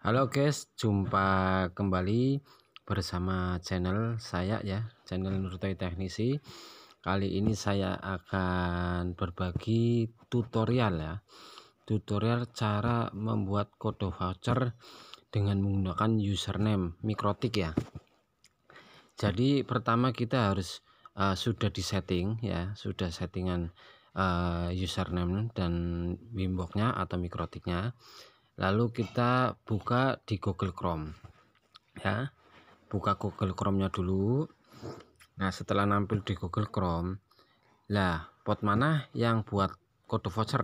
Halo guys, jumpa kembali bersama channel saya ya, channel Nurtai Teknisi. Kali ini saya akan berbagi tutorial ya. Tutorial cara membuat kode voucher dengan menggunakan username Mikrotik ya. Jadi pertama kita harus uh, sudah setting ya, sudah settingan uh, username dan bimboknya atau mikrotiknya lalu kita buka di Google Chrome ya buka Google Chrome nya dulu nah setelah nampil di Google Chrome lah pot mana yang buat kode voucher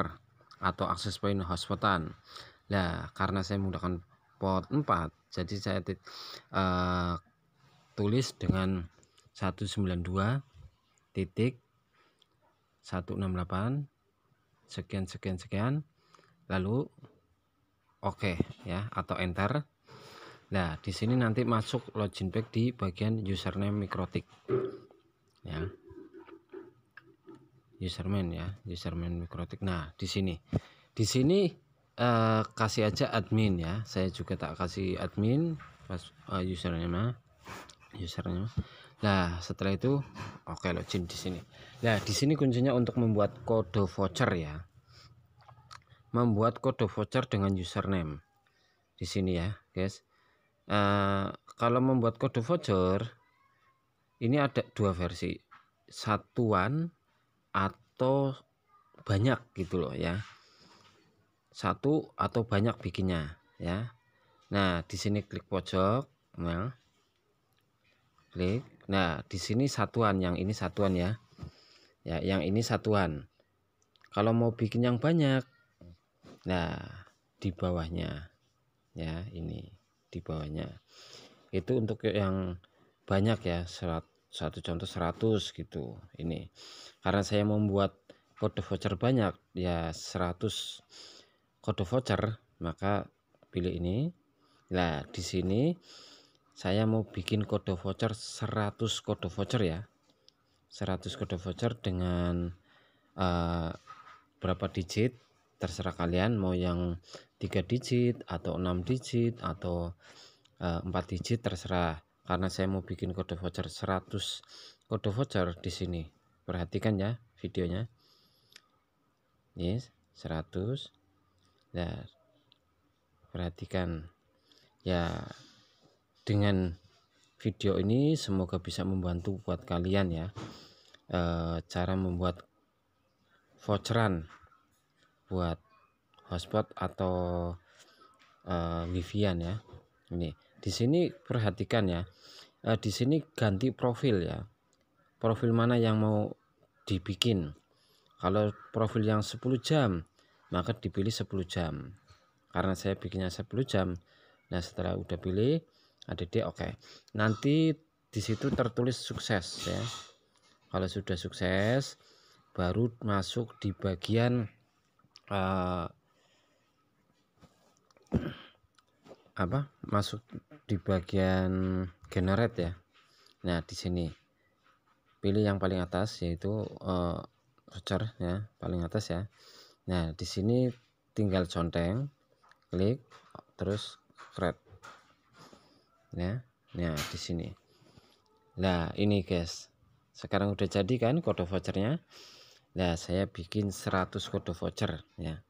atau akses point hotspotan lah karena saya menggunakan pot 4 jadi saya uh, tulis dengan 192 titik 168 sekian sekian sekian lalu oke okay, ya atau enter nah di sini nanti masuk login back di bagian username mikrotik ya username ya username mikrotik nah di sini di sini eh, kasih aja admin ya saya juga tak kasih admin pas eh, username username nah setelah itu oke okay, login di sini nah di sini kuncinya untuk membuat kode voucher ya membuat kode voucher dengan username di sini ya guys uh, kalau membuat kode voucher ini ada dua versi satuan atau banyak gitu loh ya satu atau banyak bikinnya ya nah di sini klik pojok nah klik nah di sini satuan yang ini satuan ya ya yang ini satuan kalau mau bikin yang banyak Nah, di bawahnya ya, ini di bawahnya. Itu untuk yang banyak ya, serat, satu contoh 100 gitu. Ini karena saya membuat kode voucher banyak ya 100 kode voucher, maka pilih ini. Nah, di sini saya mau bikin kode voucher 100 kode voucher ya. 100 kode voucher dengan uh, berapa digit terserah kalian mau yang 3 digit atau 6 digit atau eh, empat 4 digit terserah karena saya mau bikin kode voucher 100 kode voucher di sini perhatikan ya videonya yes 100 ya nah, perhatikan ya dengan video ini semoga bisa membantu buat kalian ya e, cara membuat voucheran buat hotspot atau uh, Vivian ya. Ini di sini perhatikan ya. Uh, di sini ganti profil ya. Profil mana yang mau dibikin? Kalau profil yang 10 jam, maka dipilih 10 jam. Karena saya bikinnya 10 jam. Nah, setelah udah pilih ada ADD oke. Okay. Nanti di situ tertulis sukses ya. Kalau sudah sukses baru masuk di bagian uh, apa masuk di bagian generate ya nah di sini pilih yang paling atas yaitu uh, eh, voucher ya paling atas ya nah di sini tinggal conteng klik terus create ya nah di sini nah ini guys sekarang udah jadi kan kode vouchernya Nah, saya bikin 100 kode voucher ya.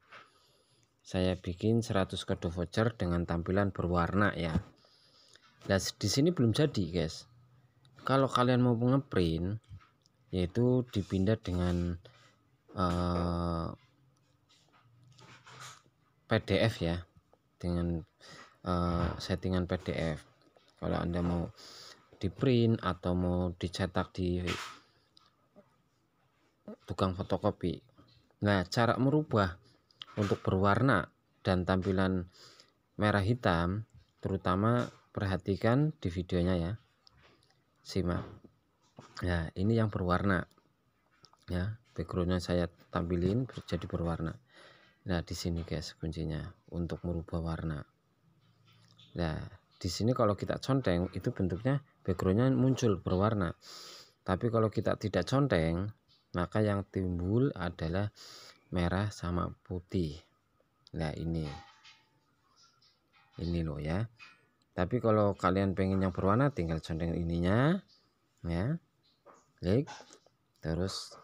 Saya bikin 100 kode voucher dengan tampilan berwarna ya. Nah, di sini belum jadi, guys. Kalau kalian mau ngeprint yaitu dipindah dengan uh, eh, PDF ya, dengan uh, settingan PDF. Kalau Anda mau di print atau mau dicetak di tukang fotokopi. Nah, cara merubah untuk berwarna dan tampilan merah hitam terutama perhatikan di videonya ya. Simak. Nah, ini yang berwarna. Ya, backgroundnya saya tampilin jadi berwarna. Nah, di sini guys kuncinya untuk merubah warna. Nah, di sini kalau kita conteng itu bentuknya backgroundnya muncul berwarna. Tapi kalau kita tidak conteng maka yang timbul adalah merah sama putih nah ini ini loh ya tapi kalau kalian pengen yang berwarna tinggal condeng ininya ya klik terus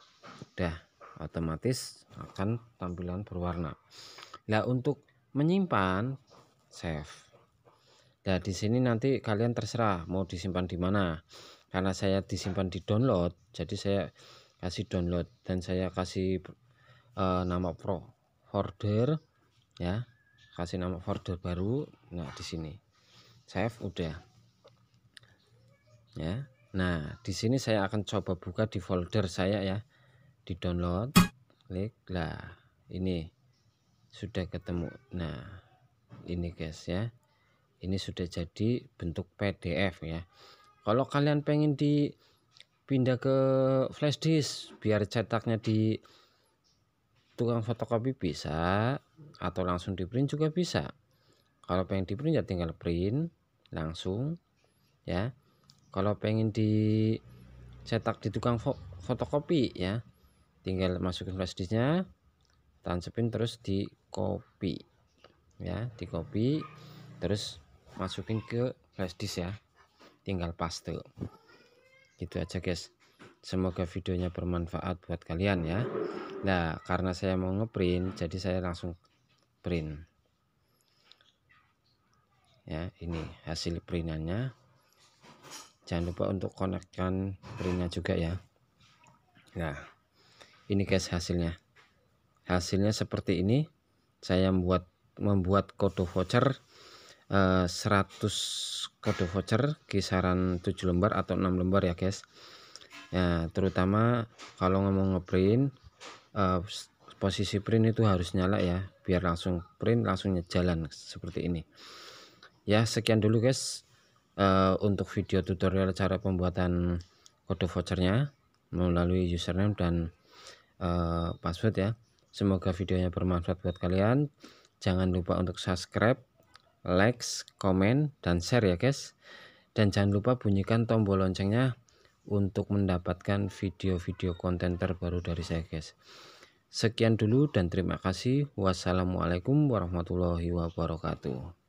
udah otomatis akan tampilan berwarna nah untuk menyimpan save Nah, di sini nanti kalian terserah mau disimpan di mana. Karena saya disimpan di download, jadi saya kasih download dan saya kasih uh, nama pro folder ya kasih nama folder baru nah di sini save udah ya nah di sini saya akan coba buka di folder saya ya di download klik lah ini sudah ketemu nah ini guys ya ini sudah jadi bentuk PDF ya kalau kalian pengen di pindah ke flash disk biar cetaknya di tukang fotokopi bisa atau langsung di print juga bisa kalau pengen di print ya tinggal print langsung ya kalau pengen di cetak di tukang fo fotokopi ya tinggal masukin flash disknya tancepin terus di copy ya di copy terus masukin ke flash disk ya tinggal paste itu aja guys semoga videonya bermanfaat buat kalian ya nah karena saya mau ngeprint jadi saya langsung print ya ini hasil printannya jangan lupa untuk konekkan printnya juga ya nah ini guys hasilnya hasilnya seperti ini saya membuat membuat kode voucher 100 eh, kode voucher kisaran 7 lembar atau 6 lembar ya guys ya terutama kalau ngomong ngeprint uh, posisi print itu harus nyala ya biar langsung print langsungnya jalan seperti ini ya sekian dulu guys uh, untuk video tutorial cara pembuatan kode vouchernya melalui username dan uh, password ya semoga videonya bermanfaat buat kalian jangan lupa untuk subscribe like, komen, dan share ya guys. Dan jangan lupa bunyikan tombol loncengnya untuk mendapatkan video-video konten terbaru dari saya guys. Sekian dulu dan terima kasih. Wassalamualaikum warahmatullahi wabarakatuh.